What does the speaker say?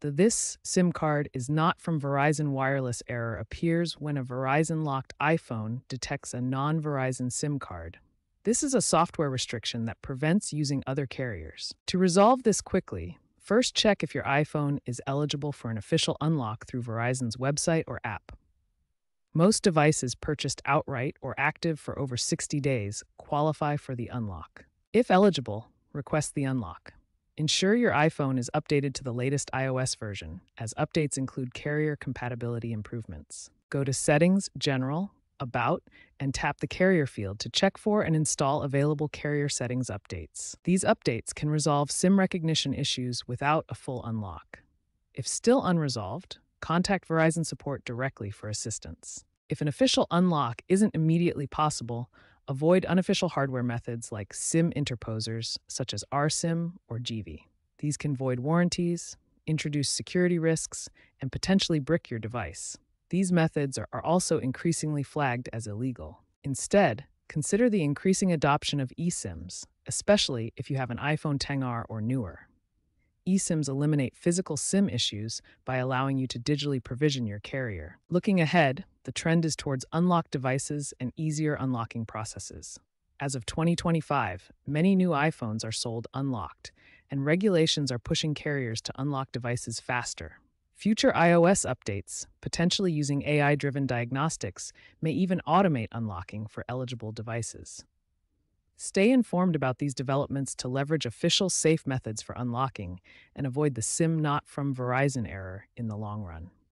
The This SIM card is not from Verizon wireless error appears when a Verizon locked iPhone detects a non Verizon SIM card. This is a software restriction that prevents using other carriers. To resolve this quickly, first check if your iPhone is eligible for an official unlock through Verizon's website or app. Most devices purchased outright or active for over 60 days qualify for the unlock. If eligible, request the unlock. Ensure your iPhone is updated to the latest iOS version, as updates include carrier compatibility improvements. Go to Settings, General, about, and tap the carrier field to check for and install available carrier settings updates. These updates can resolve SIM recognition issues without a full unlock. If still unresolved, contact Verizon support directly for assistance. If an official unlock isn't immediately possible, Avoid unofficial hardware methods like SIM interposers, such as RSIM or GV. These can void warranties, introduce security risks, and potentially brick your device. These methods are also increasingly flagged as illegal. Instead, consider the increasing adoption of eSIMs, especially if you have an iPhone XR or newer. eSIMs eliminate physical SIM issues by allowing you to digitally provision your carrier. Looking ahead, the trend is towards unlocked devices and easier unlocking processes. As of 2025, many new iPhones are sold unlocked, and regulations are pushing carriers to unlock devices faster. Future iOS updates, potentially using AI driven diagnostics, may even automate unlocking for eligible devices. Stay informed about these developments to leverage official safe methods for unlocking and avoid the SIM not from Verizon error in the long run.